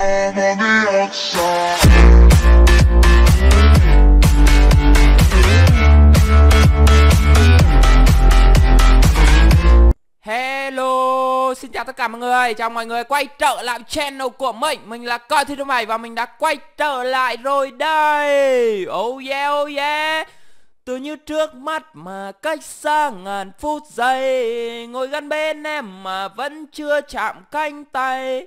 Hello, xin chào tất cả mọi người, chào mọi người quay trở lại channel của mình Mình là Coi Thi Đô Mày và mình đã quay trở lại rồi đây Oh yeah, oh yeah Từ như trước mắt mà cách xa ngàn phút giây Ngồi gần bên em mà vẫn chưa chạm cánh tay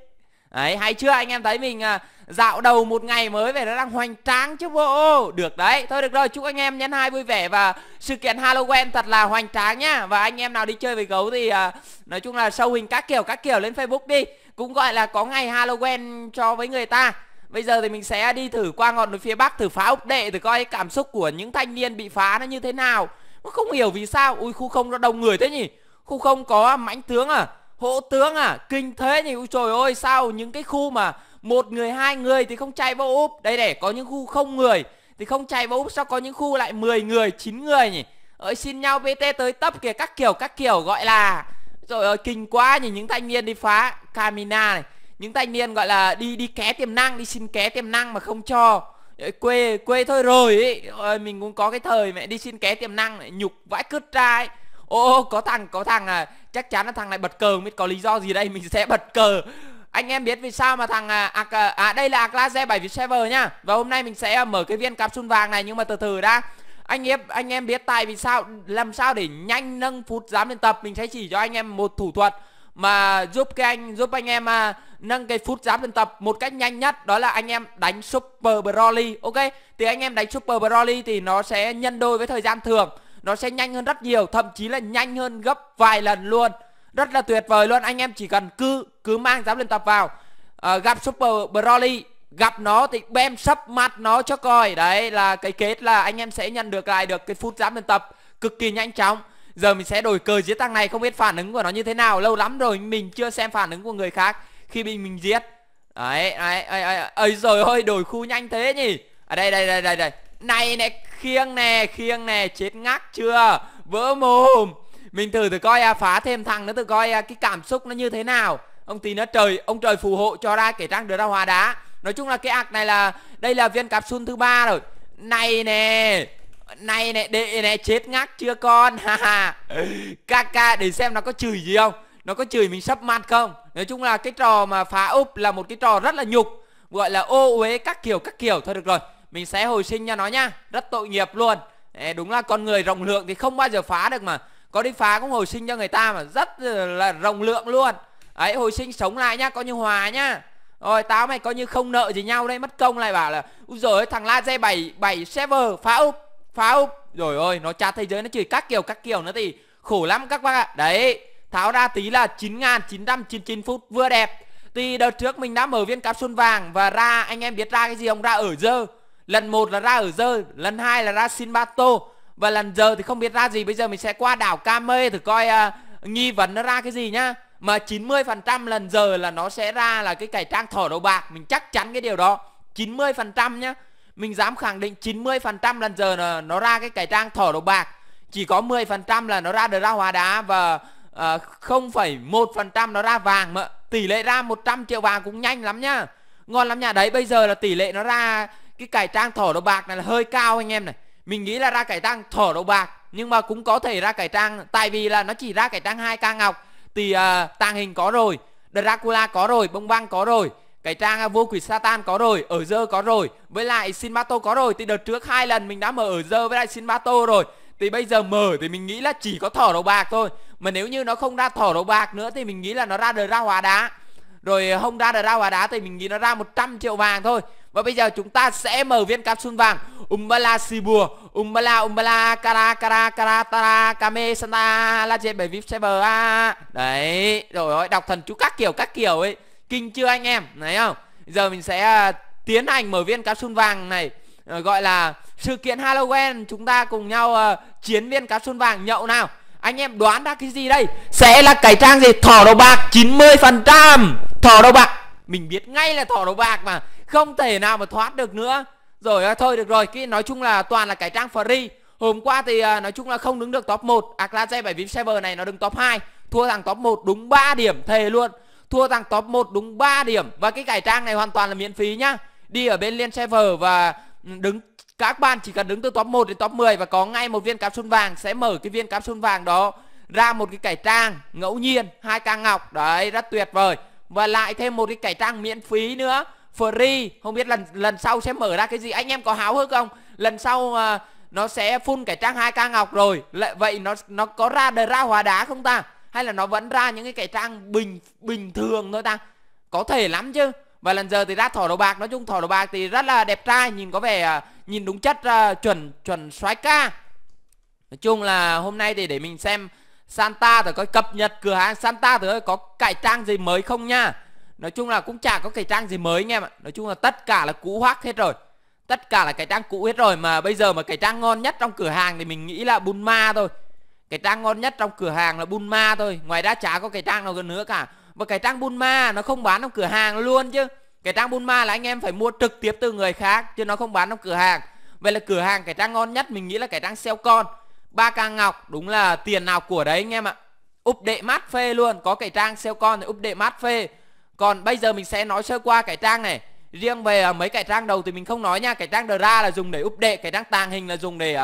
Đấy, hay chưa anh em thấy mình à, dạo đầu một ngày mới về nó đang hoành tráng chứ bộ Được đấy, thôi được rồi, chúc anh em nhân hai vui vẻ và sự kiện Halloween thật là hoành tráng nhá Và anh em nào đi chơi với gấu thì à, nói chung là sâu hình các kiểu các kiểu lên Facebook đi Cũng gọi là có ngày Halloween cho với người ta Bây giờ thì mình sẽ đi thử qua ngọn núi phía Bắc thử phá ốc đệ Thử coi cảm xúc của những thanh niên bị phá nó như thế nào Không hiểu vì sao, ui khu không nó đông người thế nhỉ Khu không có mãnh tướng à Hộ tướng à Kinh thế nhỉ Úi trời ơi sao những cái khu mà một người hai người thì không chạy vô úp Đây để có những khu không người Thì không chạy vô úp Sao có những khu lại 10 người 9 người nhỉ ơi xin nhau BT tới tấp kìa các kiểu các kiểu gọi là Rồi ơi kinh quá nhỉ những thanh niên đi phá Camina này Những thanh niên gọi là đi đi ké tiềm năng Đi xin ké tiềm năng mà không cho quê quê thôi rồi ấy mình cũng có cái thời mẹ đi xin ké tiềm năng nhục vãi cứt ra ấy ô có thằng có thằng à chắc chắn là thằng này bật cờ biết có lý do gì đây mình sẽ bật cờ anh em biết vì sao mà thằng à, à, à đây là Claze 7 server nhá và hôm nay mình sẽ à, mở cái viên capsule vàng này nhưng mà từ từ đã anh em anh em biết tại vì sao làm sao để nhanh nâng phút dám lên tập mình sẽ chỉ cho anh em một thủ thuật mà giúp cái anh giúp anh em à, nâng cái phút giáp luyện tập một cách nhanh nhất đó là anh em đánh super broly ok thì anh em đánh super broly thì nó sẽ nhân đôi với thời gian thường nó sẽ nhanh hơn rất nhiều thậm chí là nhanh hơn gấp vài lần luôn rất là tuyệt vời luôn anh em chỉ cần cứ cứ mang giám luyện tập vào à, gặp super broly gặp nó thì bem sắp mặt nó cho coi đấy là cái kết là anh em sẽ nhận được lại được cái phút giám luyện tập cực kỳ nhanh chóng giờ mình sẽ đổi cờ giết tăng này không biết phản ứng của nó như thế nào lâu lắm rồi mình chưa xem phản ứng của người khác khi bị mình giết đấy đấy ấy ấy ấy rồi ơi đổi khu nhanh thế nhỉ ở à, đây đây đây đây đây này này khiêng nè khiêng nè chết ngắc chưa vỡ mồm mình thử thử coi à, phá thêm thằng nữa thử coi à, cái cảm xúc nó như thế nào ông tí nó trời ông trời phù hộ cho ra kể trang được ra hòa đá nói chung là cái ạc này là đây là viên capsule thứ ba rồi này nè này nè đệ nè chết ngắc chưa con ha kaka để xem nó có chửi gì không nó có chửi mình sắp mặt không nói chung là cái trò mà phá úp là một cái trò rất là nhục gọi là ô uế các kiểu các kiểu thôi được rồi mình sẽ hồi sinh cho nó nhá rất tội nghiệp luôn đúng là con người rộng lượng thì không bao giờ phá được mà có đi phá cũng hồi sinh cho người ta mà rất là rộng lượng luôn ấy hồi sinh sống lại nhá coi như hòa nhá rồi táo mày coi như không nợ gì nhau đây mất công lại bảo là úi rồi thằng la dây bảy bảy server phá úp phá úp rồi ơi nó chát thế giới nó chửi các kiểu các kiểu nữa thì khổ lắm các bác ạ đấy tháo ra tí là chín 999 phút vừa đẹp thì đợt trước mình đã mở viên capsule vàng và ra anh em biết ra cái gì không ra ở dơ lần một là ra ở dơ lần hai là ra Sinbato và lần giờ thì không biết ra gì bây giờ mình sẽ qua đảo Kame thử coi uh, nghi vấn nó ra cái gì nhá mà 90% lần giờ là nó sẽ ra là cái cải trang thỏ đầu bạc mình chắc chắn cái điều đó 90% nhá mình dám khẳng định 90% lần giờ là nó ra cái cải trang thỏ đầu bạc chỉ có 10% là nó ra được ra hóa đá và uh, à, 0,1% nó ra vàng mà tỷ lệ ra 100 triệu vàng cũng nhanh lắm nhá ngon lắm nha đấy bây giờ là tỷ lệ nó ra cái cải trang thỏ đồ bạc này là hơi cao anh em này mình nghĩ là ra cải trang thỏ đồ bạc nhưng mà cũng có thể ra cải trang tại vì là nó chỉ ra cải trang hai ca ngọc thì uh, tàng hình có rồi Dracula có rồi bông băng có rồi cái trang à, vô quỷ Satan có rồi, ở dơ có rồi, với lại Sinbato có rồi thì đợt trước hai lần mình đã mở ở dơ với lại Sinbato rồi. Thì bây giờ mở thì mình nghĩ là chỉ có thỏ đầu bạc thôi. Mà nếu như nó không ra thỏ đầu bạc nữa thì mình nghĩ là nó ra đờ ra hóa đá. Rồi à, không ra đờ ra hóa đá thì mình nghĩ nó ra 100 triệu vàng thôi. Và bây giờ chúng ta sẽ mở viên capsule vàng Umbala Sibua Umbala Umbala Kara Kara Kara Tara Kame Santa La Jet Bảy Vip Saber A Đấy Rồi ơi đọc thần chú các kiểu các kiểu ấy Kinh chưa anh em Đấy không Giờ mình sẽ ờ, tiến hành mở viên capsule vàng này ờ, Gọi là sự kiện Halloween Chúng ta cùng nhau uh, chiến viên capsule vàng nhậu nào anh em đoán ra cái gì đây Sẽ là cái trang gì Thỏ đầu bạc 90% Thỏ đầu bạc Mình biết ngay là thỏ đầu bạc mà không thể nào mà thoát được nữa rồi à, thôi được rồi cái nói chung là toàn là cái trang free hôm qua thì à, nói chung là không đứng được top 1 Aklaze bảy VIP server này nó đứng top 2 thua thằng top 1 đúng 3 điểm thề luôn thua thằng top 1 đúng 3 điểm và cái cải trang này hoàn toàn là miễn phí nhá đi ở bên liên server và ừ, đứng các bạn chỉ cần đứng từ top 1 đến top 10 và có ngay một viên cáp capsule vàng sẽ mở cái viên cáp capsule vàng đó ra một cái cải trang ngẫu nhiên hai ca ngọc đấy rất tuyệt vời và lại thêm một cái cải trang miễn phí nữa free không biết lần lần sau sẽ mở ra cái gì anh em có háo hức không lần sau à, nó sẽ phun cái trang 2k ngọc rồi Lại, vậy nó nó có ra đời ra hóa đá không ta hay là nó vẫn ra những cái cái trang bình bình thường thôi ta có thể lắm chứ và lần giờ thì ra thỏ đầu bạc nói chung thỏ đầu bạc thì rất là đẹp trai nhìn có vẻ ờ, nhìn đúng chất uh, chuẩn chuẩn soái ca nói chung là hôm nay thì để mình xem Santa rồi có cập nhật cửa hàng Santa rồi có cải trang gì mới không nha nói chung là cũng chả có cái trang gì mới anh em ạ nói chung là tất cả là cũ hoác hết rồi tất cả là cái trang cũ hết rồi mà bây giờ mà cái trang ngon nhất trong cửa hàng thì mình nghĩ là Bunma thôi cái trang ngon nhất trong cửa hàng là Bunma thôi ngoài ra chả có cái trang nào gần nữa cả và cái trang Bunma nó không bán trong cửa hàng luôn chứ cái trang Bunma là anh em phải mua trực tiếp từ người khác chứ nó không bán trong cửa hàng vậy là cửa hàng cái trang ngon nhất mình nghĩ là cái trang sale con ba càng ngọc đúng là tiền nào của đấy anh em ạ úp đệ mát phê luôn có cái trang sale con thì úp đệ mát phê còn bây giờ mình sẽ nói sơ qua cải trang này Riêng về à, mấy cải trang đầu thì mình không nói nha cải trang DRA là dùng để update cải trang tàng hình là dùng để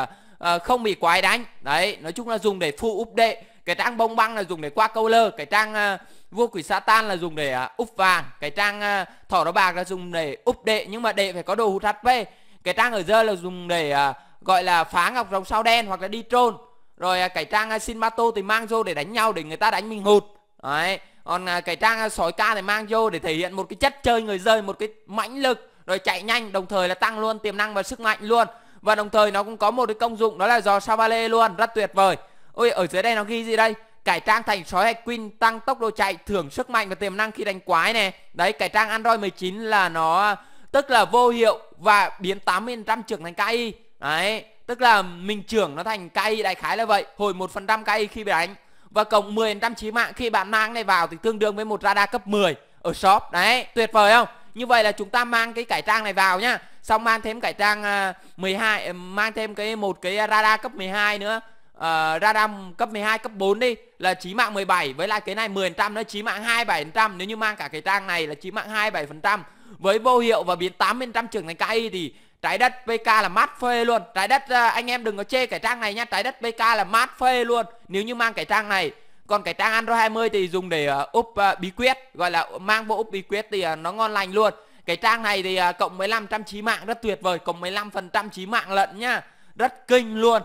uh, không bị quái đánh Đấy, nói chung là dùng để full update cải trang bông băng là dùng để qua câu lơ cải trang uh, vua quỷ Satan là dùng để uh, úp vàng cải trang uh, thỏ đỏ bạc là dùng để update Nhưng mà đệ phải có đồ hút về cải trang ở dơ là dùng để uh, gọi là phá ngọc rồng sao đen hoặc là đi trôn Rồi uh, cái trang uh, Sinmato thì mang vô để đánh nhau để người ta đánh mình hụt Đấy còn à, cái trang à, sói ca thì mang vô để thể hiện một cái chất chơi người rơi một cái mãnh lực rồi chạy nhanh đồng thời là tăng luôn tiềm năng và sức mạnh luôn và đồng thời nó cũng có một cái công dụng đó là giò savale luôn rất tuyệt vời ôi ở dưới đây nó ghi gì đây cải trang thành sói hay queen tăng tốc độ chạy thưởng sức mạnh và tiềm năng khi đánh quái này đấy cải trang android 19 là nó tức là vô hiệu và biến 80% trưởng thành KI đấy tức là mình trưởng nó thành KI đại khái là vậy hồi một phần 1% KI khi bị đánh và cộng 10 trăm chí mạng khi bạn mang này vào thì tương đương với một radar cấp 10 ở shop đấy tuyệt vời không như vậy là chúng ta mang cái cải trang này vào nhá xong mang thêm cải trang 12 à, ờ, mang thêm cái một cái radar cấp 12 nữa uh, radar cấp 12 cấp 4 đi là chí mạng 17 với lại cái này 10% nó chí mạng 27% nếu như mang cả cái trang này là chí mạng 27% với vô hiệu và biến 8% trưởng thành KI thì Trái đất VK là mát phê luôn Trái đất ờ, anh em đừng có chê cái trang này nhá Trái đất VK là mát phê luôn Nếu như mang cái trang này còn cái trang Android 20 thì dùng để úp ờ, ờ, bí quyết Gọi là mang bộ úp bí quyết thì nó ngon lành luôn Cái trang này thì uh, cộng 15% trí mạng rất tuyệt vời Cộng 15% trí mạng lận nhá Rất kinh luôn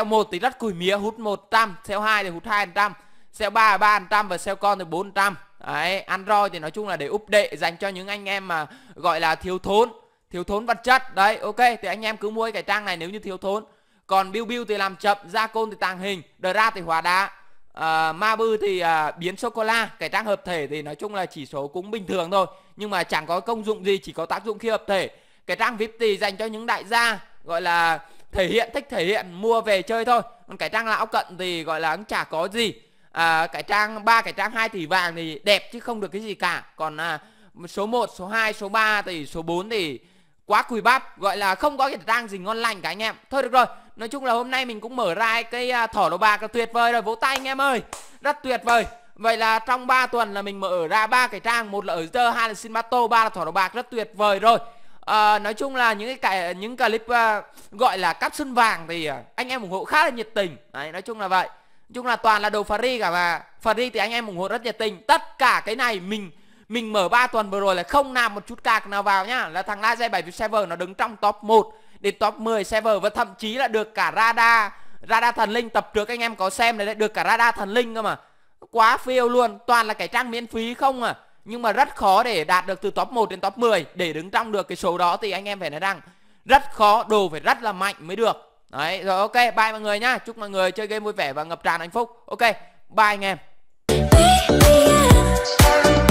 uh, một thì rất củi mía hút 100 Sell hai thì hút 200 Sell ba ba trăm và sell con thì 400 Đấy, Android thì nói chung là để úp đệ dành cho những anh em mà gọi là thiếu thốn thiếu thốn vật chất đấy ok thì anh em cứ mua cái trang này nếu như thiếu thốn còn bill bill thì làm chậm gia côn thì tàng hình đờ ra thì hóa đá ờ, ma bư thì uh, biến sô cô la, cái trang hợp thể thì nói chung là chỉ số cũng bình thường thôi, nhưng mà chẳng có công dụng gì, chỉ có tác dụng khi hợp thể. Cái trang VIP thì dành cho những đại gia gọi là thể hiện thích thể hiện mua về chơi thôi. Còn cái trang lão cận thì gọi là cũng chả có gì. À, cái trang ba cái trang hai tỷ vàng thì đẹp chứ không được cái gì cả. Còn à, số 1, số 2, số 3 thì số 4 thì quá cùi bắp gọi là không có cái rang gì ngon lành cả anh em thôi được rồi nói chung là hôm nay mình cũng mở ra cái à, thỏ đồ bạc là tuyệt vời rồi vỗ tay anh em ơi rất tuyệt vời Vậy là trong 3 tuần là mình mở ra ba cái trang, một là ở giờ, hai là Sinmato, ba là thỏ đồ bạc rất tuyệt vời rồi. À, nói chung là những cái những clip uh, gọi là cắp xuân vàng thì à, anh em ủng hộ khá là nhiệt tình. Đấy, nói chung là vậy. Nói chung là toàn là đồ free cả mà free thì anh em ủng hộ rất nhiệt tình. Tất cả cái này mình mình mở 3 tuần vừa rồi là không làm một chút cạc nào vào nhá Là thằng Laser 7 server nó đứng trong top 1 Đến top 10 server và thậm chí là được cả radar Radar thần linh tập trước anh em có xem đấy, Được cả radar thần linh cơ mà Quá phiêu luôn Toàn là cái trang miễn phí không à Nhưng mà rất khó để đạt được từ top 1 đến top 10 Để đứng trong được cái số đó thì anh em phải nói rằng Rất khó đồ phải rất là mạnh mới được Đấy, rồi ok, bye mọi người nhá. Chúc mọi người chơi game vui vẻ và ngập tràn hạnh phúc. Ok, bye anh em.